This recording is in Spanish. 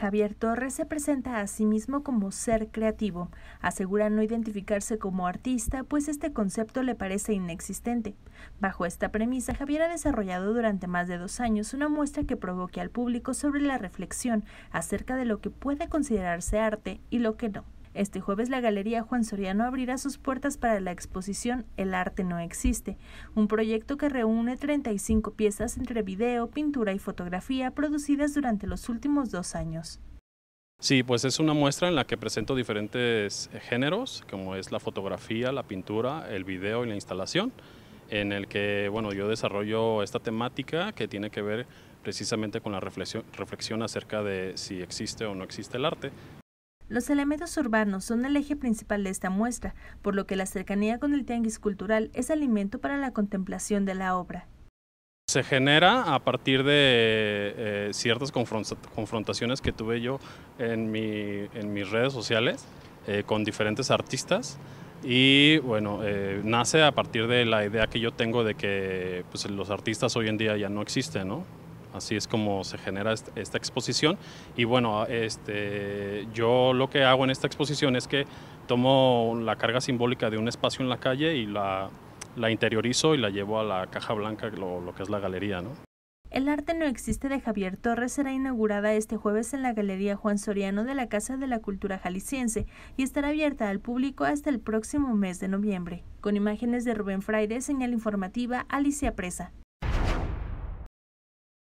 Javier Torres se presenta a sí mismo como ser creativo. Asegura no identificarse como artista, pues este concepto le parece inexistente. Bajo esta premisa, Javier ha desarrollado durante más de dos años una muestra que provoque al público sobre la reflexión acerca de lo que puede considerarse arte y lo que no. Este jueves la Galería Juan Soriano abrirá sus puertas para la exposición El arte no existe, un proyecto que reúne 35 piezas entre video, pintura y fotografía producidas durante los últimos dos años. Sí, pues es una muestra en la que presento diferentes géneros, como es la fotografía, la pintura, el video y la instalación, en el que bueno, yo desarrollo esta temática que tiene que ver precisamente con la reflexión acerca de si existe o no existe el arte. Los elementos urbanos son el eje principal de esta muestra, por lo que la cercanía con el tianguis cultural es alimento para la contemplación de la obra. Se genera a partir de eh, ciertas confrontaciones que tuve yo en, mis redes sociales eh, con diferentes artistas y bueno, eh, nace a partir de la idea que yo tengo de que pues, los artistas hoy en día ya no existen, ¿no? Así es como se genera esta exposición. Y bueno, este, yo lo que hago en esta exposición es que tomo la carga simbólica de un espacio en la calle y la, interiorizo y la llevo a la caja blanca, lo, que es la galería. ¿no? El arte no existe de Javier Torres será inaugurada este jueves en la Galería Juan Soriano de la Casa de la Cultura Jalisciense y estará abierta al público hasta el próximo mes de noviembre. Con imágenes de Rubén Fraire, señal informativa Alicia Presa.